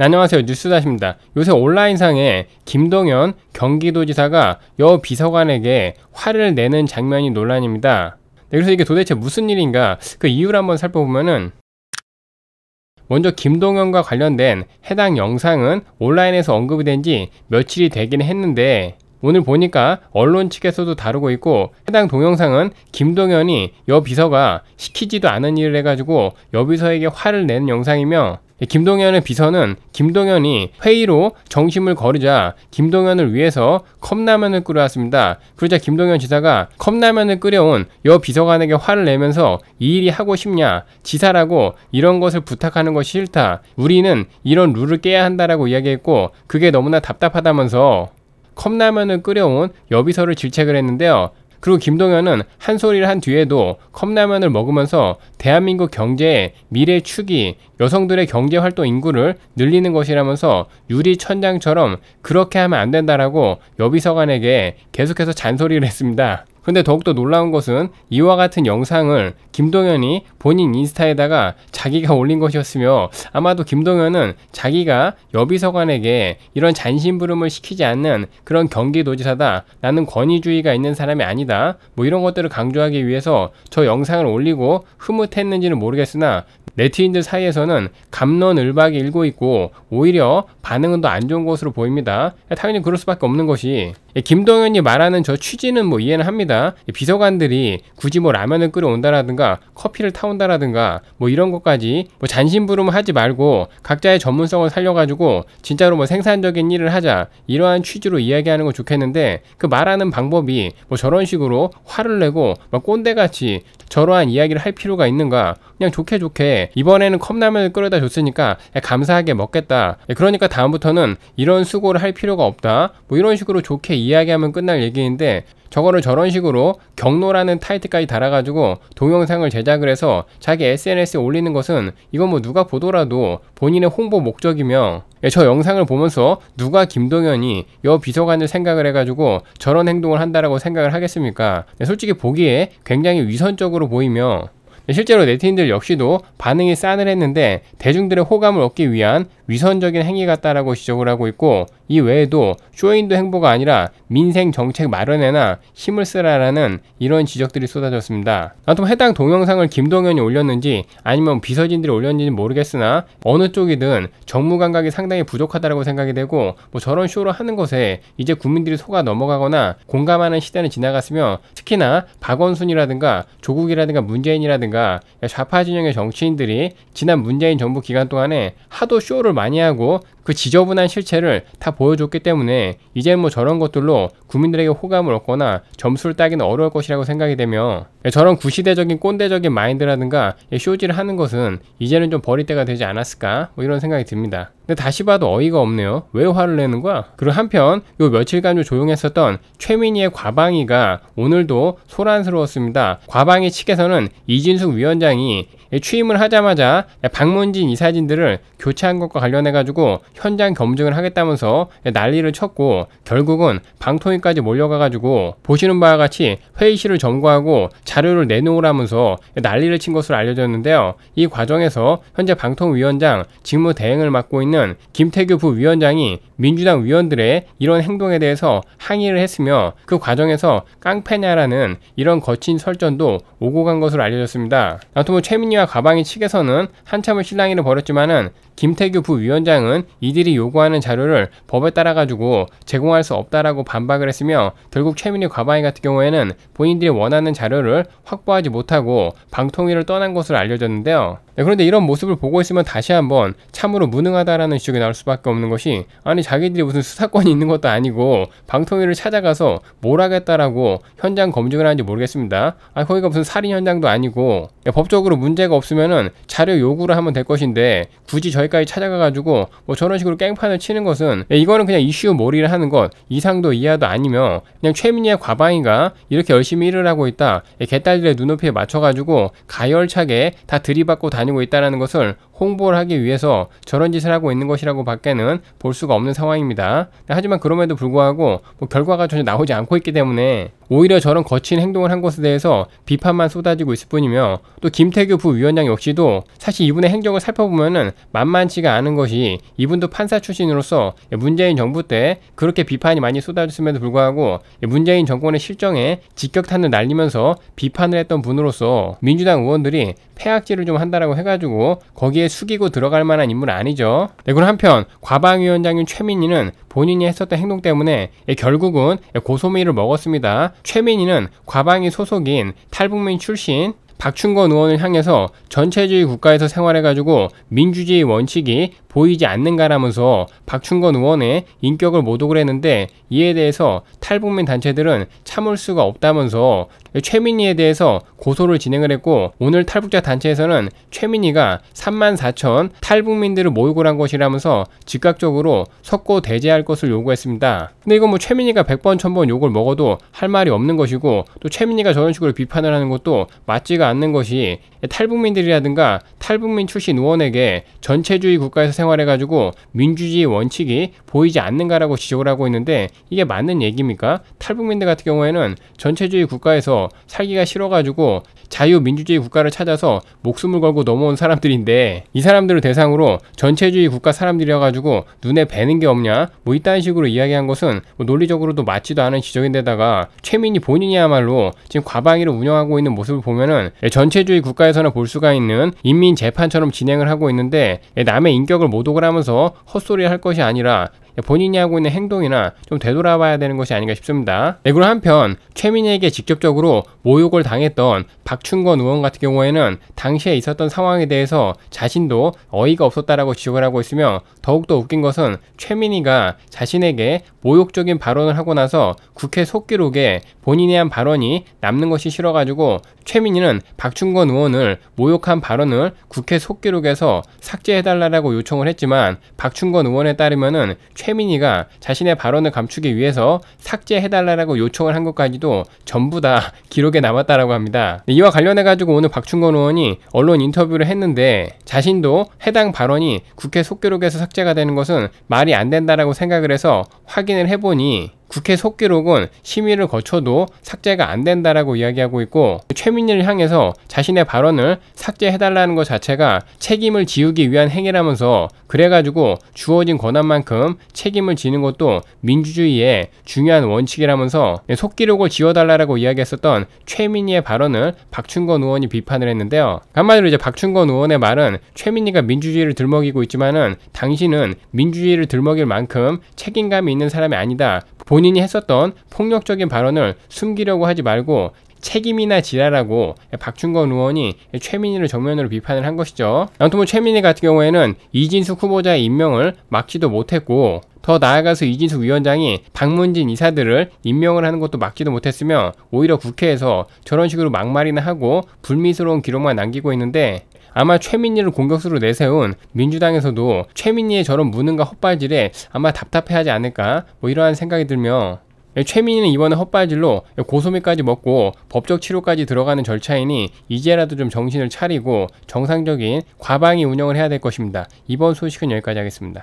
네, 안녕하세요 뉴스다십니다. 요새 온라인상에 김동연 경기도지사가 여 비서관에게 화를 내는 장면이 논란입니다. 네, 그래서 이게 도대체 무슨 일인가 그 이유를 한번 살펴보면은 먼저 김동연과 관련된 해당 영상은 온라인에서 언급이 된 지 며칠이 되긴 했는데 오늘 보니까 언론 측에서도 다루고 있고 해당 동영상은 김동연이 여 비서가 시키지도 않은 일을 해가지고 여 비서에게 화를 낸 영상이며 예, 김동현의 비서는 김동현이 회의로 정심을 거르자 김동현을 위해서 컵라면을 끓여왔습니다. 그러자 김동현 지사가 컵라면을 끓여온 여 비서관에게 화를 내면서 이 일이 하고 싶냐 지사라고 이런 것을 부탁하는 것이 싫다 우리는 이런 룰을 깨야 한다라고 이야기했고 그게 너무나 답답하다면서 컵라면을 끓여온 여비서를 질책을 했는데요. 그리고 김동현은 한 소리를 한 뒤에도 컵라면을 먹으면서 대한민국 경제의 미래 축이 여성들의 경제 활동 인구를 늘리는 것이라면서 유리 천장처럼 그렇게 하면 안 된다라고 여비서관에게 계속해서 잔소리를 했습니다. 근데 더욱더 놀라운 것은 이와 같은 영상을 김동현이 본인 인스타에다가 자기가 올린 것이었으며 아마도 김동현은 자기가 여비서관에게 이런 잔심부름을 시키지 않는 그런 경기도지사다. 나는 권위주의가 있는 사람이 아니다. 뭐 이런 것들을 강조하기 위해서 저 영상을 올리고 흐뭇했는지는 모르겠으나 네티인들 사이에서는 감론을박이 일고 있고 오히려 반응은 더 안 좋은 것으로 보입니다. 당연히 그럴 수밖에 없는 것이 예, 김동현이 말하는 저 취지는 뭐 이해는 합니다. 비서관들이 굳이 뭐 라면을 끓여온다라든가 커피를 타온다라든가 뭐 이런 것까지 뭐 잔심부름 하지 말고 각자의 전문성을 살려가지고 진짜로 뭐 생산적인 일을 하자 이러한 취지로 이야기하는 건 좋겠는데 그 말하는 방법이 뭐 저런 식으로 화를 내고 막 꼰대같이 저러한 이야기를 할 필요가 있는가 그냥 좋게 좋게 이번에는 컵라면을 끓여다 줬으니까 감사하게 먹겠다. 그러니까 다음부터는 이런 수고를 할 필요가 없다. 뭐 이런 식으로 좋게 이야기하면 끝날 얘기인데 저거를 저런 식으로 경로라는 타이틀까지 달아가지고 동영상을 제작을 해서 자기 SNS에 올리는 것은 이건 뭐 누가 보더라도 본인의 홍보 목적이며 저 영상을 보면서 누가 김동현이 여 비서관을 생각을 해가지고 저런 행동을 한다라고 생각을 하겠습니까? 솔직히 보기에 굉장히 위선적으로 보이며 실제로 네티즌들 역시도 반응이 싸늘했는데 대중들의 호감을 얻기 위한 위선적인 행위 같다라고 지적을 하고 있고 이 외에도 쇼인도 행보가 아니라 민생 정책 마련에나 힘을 쓰라라는 이런 지적들이 쏟아졌습니다. 아무튼 해당 동영상을 김동연이 올렸는지 아니면 비서진들이 올렸는지는 모르겠으나 어느 쪽이든 정무 감각이 상당히 부족하다고 생각이 되고 뭐 저런 쇼를 하는 것에 이제 국민들이 속아 넘어가거나 공감하는 시대는 지나갔으며 특히나 박원순이라든가 조국이라든가 문재인이라든가 좌파 진영의 정치인들이 지난 문재인 정부 기간 동안에 하도 쇼를 많이 하고 그 지저분한 실체를 다 보여줬기 때문에 이제 뭐 저런 것들로 국민들에게 호감을 얻거나 점수를 따기는 어려울 것이라고 생각이 되며 예, 저런 구시대적인 꼰대적인 마인드라든가 예, 쇼지를 하는 것은 이제는 좀 버릴 때가 되지 않았을까 뭐 이런 생각이 듭니다. 근데 다시 봐도 어이가 없네요. 왜 화를 내는 거야? 그리고 한편 요 며칠간 좀 조용했었던 최민희의 과방위가 오늘도 소란스러웠습니다. 과방위 측에서는 이진숙 위원장이 예, 취임을 하자마자 박문진 예, 이사진들을 교체한 것과 관련해 가지고 현장 검증을 하겠다면서 예, 난리를 쳤고 결국은 방통위까지 몰려가 가지고 보시는 바와 같이 회의실을 점거하고 자료를 내놓으라면서 난리를 친 것으로 알려졌는데요. 이 과정에서 현재 방통위원장 직무 대행을 맡고 있는 김태규 부위원장이 민주당 위원들의 이런 행동에 대해서 항의를 했으며 그 과정에서 깡패냐라는 이런 거친 설전도 오고 간 것으로 알려졌습니다. 아무튼 뭐 최민희 신랑와 가방이 측에서는 한참을 실랑이를 벌였지만은 김태규 부위원장은 이들이 요구하는 자료를 법에 따라 가지고 제공할 수 없다라고 반박을 했으며 결국 최민희 가방이 같은 경우에는 본인들이 원하는 자료를 확보하지 못하고 방통위를 떠난 것으로 알려졌는데요. 네, 그런데 이런 모습을 보고 있으면 다시 한번 참으로 무능하다라는 지적이 나올 수밖에 없는 것이 아니 자기들이 무슨 수사권이 있는 것도 아니고 방통위를 찾아가서 뭘 하겠다라고 현장 검증을 하는지 모르겠습니다. 아 거기가 무슨 살인 현장도 아니고 네, 법적으로 문제가 데가 없으면은 자료 요구를 하면 될 것인데 굳이 저희까지 찾아가가지고 뭐 저런 식으로 깽판을 치는 것은 예, 이거는 그냥 이슈 몰이를 하는 것 이상도 이하도 아니며 그냥 최민희의 과방위가 이렇게 열심히 일을 하고 있다 예, 개딸들의 눈높이에 맞춰가지고 가열차게 다 들이받고 다니고 있다는 것을 홍보를 하기 위해서 저런 짓을 하고 있는 것이라고 밖에는 볼 수가 없는 상황입니다. 네, 하지만 그럼에도 불구하고 뭐 결과가 전혀 나오지 않고 있기 때문에 오히려 저런 거친 행동을 한 것에 대해서 비판만 쏟아지고 있을 뿐이며 또 김태규 부 위원장 역시도 사실 이분의 행적을 살펴보면 만만치가 않은 것이 이분도 판사 출신으로서 문재인 정부 때 그렇게 비판이 많이 쏟아졌음에도 불구하고 문재인 정권의 실정에 직격탄을 날리면서 비판을 했던 분으로서 민주당 의원들이 폐악질을 좀 한다라고 해가지고 거기에 숙이고 들어갈 만한 인물 아니죠. 네, 그고 한편 과방위원장인 최민희는 본인이 했었던 행동 때문에 결국은 고소미를 먹었습니다. 최민희는 과방위 소속인 탈북민 출신 박충건 의원을 향해서 전체주의 국가에서 생활해가지고 민주주의 원칙이 보이지 않는가라면서 박충건 의원의 인격을 모독을 했는데 이에 대해서 탈북민 단체들은 참을 수가 없다면서 최민희에 대해서 고소를 진행을 했고 오늘 탈북자 단체에서는 최민희가 3만 4천 탈북민들을 모욕을 한 것이라면서 즉각적으로 석고 대제할 것을 요구했습니다. 근데 이건 뭐 최민희가 100번 1000번 욕을 먹어도 할 말이 없는 것이고 또 최민희가 저런 식으로 비판을 하는 것도 맞지가 않는 것이 탈북민들이라든가 탈북민 출신 의원에게 전체주의 국가에서 생활해가지고 민주주의 원칙이 보이지 않는가라고 지적을 하고 있는데 이게 맞는 얘기입니까? 않습니까? 탈북민들 같은 경우에는 전체주의 국가에서 살기가 싫어가지고 자유민주주의 국가를 찾아서 목숨을 걸고 넘어온 사람들인데 이 사람들을 대상으로 전체주의 국가 사람들이어가지고 눈에 뵈는 게 없냐 뭐 이딴 식으로 이야기한 것은 뭐 논리적으로도 맞지도 않은 지적인데다가 최민희 본인이야말로 지금 과방위를 운영하고 있는 모습을 보면은 전체주의 국가에서나 볼 수가 있는 인민재판처럼 진행을 하고 있는데 남의 인격을 모독을 하면서 헛소리를 할 것이 아니라 본인이 하고 있는 행동이나 좀 되돌아봐야 되는 것이 아닌가 싶습니다. 네, 그리 고 한편 최민희에게 직접적으로 모욕을 당했던 박춘건 의원 같은 경우에는 당시에 있었던 상황에 대해서 자신도 어이가 없었다라고 지적을 하고 있으며 더욱더 웃긴 것은 최민희가 자신에게 모욕적인 발언을 하고 나서 국회 속기록에 본인에한 발언이 남는 것이 싫어가지고 최민희는 박춘건 의원을 모욕한 발언을 국회 속기록에서 삭제해달라고 요청을 했지만 박춘건 의원에 따르면은 최 최민희가 자신의 발언을 감추기 위해서 삭제해달라고 요청을 한 것까지도 전부 다 기록에 남았다라고 합니다. 네, 이와 관련해가지고 오늘 박충건 의원이 언론 인터뷰를 했는데 자신도 해당 발언이 국회 속기록에서 삭제가 되는 것은 말이 안 된다라고 생각을 해서 확인을 해보니 국회 속기록은 심의를 거쳐도 삭제가 안 된다라고 이야기하고 있고 최민희를 향해서 자신의 발언을 삭제해달라는 것 자체가 책임을 지우기 위한 행위라면서 그래가지고 주어진 권한만큼 책임을 지는 것도 민주주의의 중요한 원칙이라면서 속기록을 지워달라고 이야기했었던 최민희의 발언을 박충건 의원이 비판을 했는데요. 한마디로 이제 박충건 의원의 말은 최민희가 민주주의를 들먹이고 있지만은 당신은 민주주의를 들먹일 만큼 책임감이 있는 사람이 아니다. 본인이 했었던 폭력적인 발언을 숨기려고 하지 말고 책임이나 지랄하고 박준건 의원이 최민희를 정면으로 비판을 한 것이죠. 아무튼 뭐 최민희 같은 경우에는 이진숙 후보자의 임명을 막지도 못했고 더 나아가서 이진숙 위원장이 박문진 이사들을 임명을 하는 것도 막지도 못했으며 오히려 국회에서 저런 식으로 막말이나 하고 불미스러운 기록만 남기고 있는데 아마 최민희를 공격수로 내세운 민주당에서도 최민희의 저런 무능과 헛발질에 아마 답답해하지 않을까 뭐 이러한 생각이 들며 최민희는 이번에 헛발질로 고소미까지 먹고 법적 치료까지 들어가는 절차이니 이제라도 좀 정신을 차리고 정상적인 과방위 운영을 해야 될 것입니다. 이번 소식은 여기까지 하겠습니다.